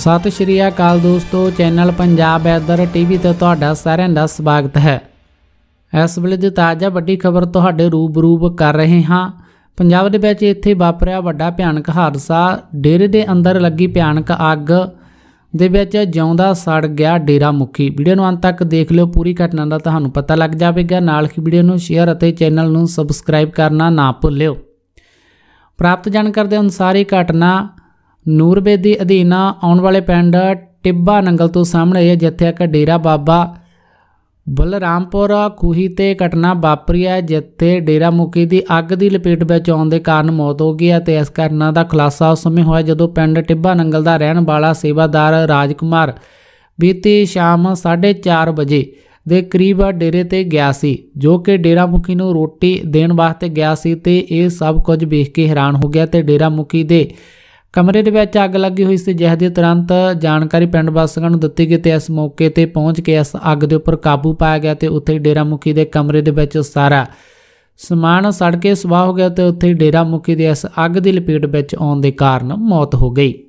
ਸਤਿ ਸ਼੍ਰੀ ਅਕਾਲ ਦੋਸਤੋ channel Punjab weather TV ਤੇ ਤੁਹਾਡਾ ਸਾਰਿਆਂ ਦਾ ਸਵਾਗਤ ਹੈ ਇਸ ਵੇਲੇ ਦੀ ਤਾਜ਼ਾ ਵੱਡੀ ਖਬਰ ਤੁਹਾਡੇ ਰੂਬਰੂ ਕਰ ਰਹੇ ਹਾਂ ਪੰਜਾਬ ਦੇ ਵਿੱਚ ਇੱਥੇ ਵਾਪਰਿਆ ਵੱਡਾ ਭਿਆਨਕ ਹਾਦਸਾ ਡੇਰੇ ਦੇ ਅੰਦਰ ਲੱਗੀ ਭਿਆਨਕ ਅੱਗ ਦੇ ਵਿੱਚ ਜਿਉਂਦਾ ਸੜ ਗਿਆ ਡੇਰਾ ਮੁਖੀ ਵੀਡੀਓ ਨੂੰ ਅੰਤ ਤੱਕ ਦੇਖ ਲਿਓ ਪੂਰੀ ਘਟਨਾ ਦਾ ਤੁਹਾਨੂੰ ਪਤਾ ਲੱਗ ਜਾਵੇਗਾ ਨਾਲ ਹੀ ਵੀਡੀਓ ਨੂੰ ਸ਼ੇਅਰ ਅਤੇ ਚੈਨਲ ਨੂੰ ਸਬਸਕ੍ਰਾਈਬ ਕਰਨਾ ਨਾ ਭੁੱਲਿਓ ਪ੍ਰਾਪਤ ਜਾਣਕਾਰੀ ਦੇ ਅਨੁਸਾਰ ਇਹ ਘਟਨਾ ਨੂਰਬੇ ਦੇ ਅਧੀਨ ਆਉਣ ਵਾਲੇ ਪਿੰਡ ਟਿੱਬਾ ਨੰਗਲ ਤੋਂ ਸਾਹਮਣੇ ਹੈ ਜਿੱਥੇ ਇੱਕ ਡੇਰਾ ਬਾਬਾ ਬਲਰਾਮਪੁਰ ਖੂਹੀ ਤੇ ਘਟਨਾ ਵਾਪਰੀ ਹੈ ਜਿੱਥੇ ਡੇਰਾ ਮੁਕੀ ਦੀ ਅੱਗ ਦੀ ਲਪੇਟ ਵਿੱਚ ਆਉਣ ਦੇ ਕਾਰਨ ਮੌਤ ਹੋ ਗਈ ਹੈ ਤੇ ਇਸ ਕਾਰਨਾਂ ਦਾ ਖੁਲਾਸਾ ਉਸ ਸਮੇਂ ਹੋਇਆ ਜਦੋਂ ਪਿੰਡ ਟਿੱਬਾ ਨੰਗਲ ਦਾ ਰਹਿਣ ਵਾਲਾ ਸੇਵਾਦਾਰ ਰਾਜਕੁਮਾਰ ਬੀਤੀ ਸ਼ਾਮ 4:30 ਵਜੇ ਦੇ ਕਰੀਬ ਡੇਰੇ ਤੇ ਗਿਆ ਸੀ ਜੋ ਕਿ ਡੇਰਾ ਮੁਕੀ ਨੂੰ ਰੋਟੀ ਦੇਣ ਵਾਸਤੇ ਗਿਆ ਸੀ ਤੇ ਇਹ ਸਭ ਕੁਝ ਵੇਖ ਕੇ ਹੈਰਾਨ ਹੋ ਗਿਆ ਤੇ ਡੇਰਾ ਮੁਕੀ ਦੇ ਕਮਰੇ ਦੇ ਵਿੱਚ ਅੱਗ ਲੱਗੀ ਹੋਈ ਸੀ ਜਿਸ ਦੀ ਤੁਰੰਤ ਜਾਣਕਾਰੀ ਪਿੰਡ ਵਾਸੀਆਂ ਨੂੰ ਦਿੱਤੀ ਗਈ ਤੇ ਇਸ ਮੌਕੇ ਤੇ ਪਹੁੰਚ ਕੇ ਇਸ ਅੱਗ ਦੇ ਉੱਪਰ ਕਾਬੂ ਪਾਇਆ ਗਿਆ ਤੇ ਉੱਥੇ ਡੇਰਾ ਮੁਖੀ ਦੇ ਕਮਰੇ ਦੇ ਵਿੱਚ ਸਾਰਾ ਸਮਾਨ ਸੜ ਕੇ ਸੁਆਹ ਹੋ ਗਿਆ ਤੇ ਉੱਥੇ ਡੇਰਾ ਮੁਖੀ ਦੇ ਇਸ ਅੱਗ ਦੀ ਲਪੇਟ ਵਿੱਚ ਆਉਣ ਦੇ ਕਾਰਨ ਮੌਤ ਹੋ ਗਈ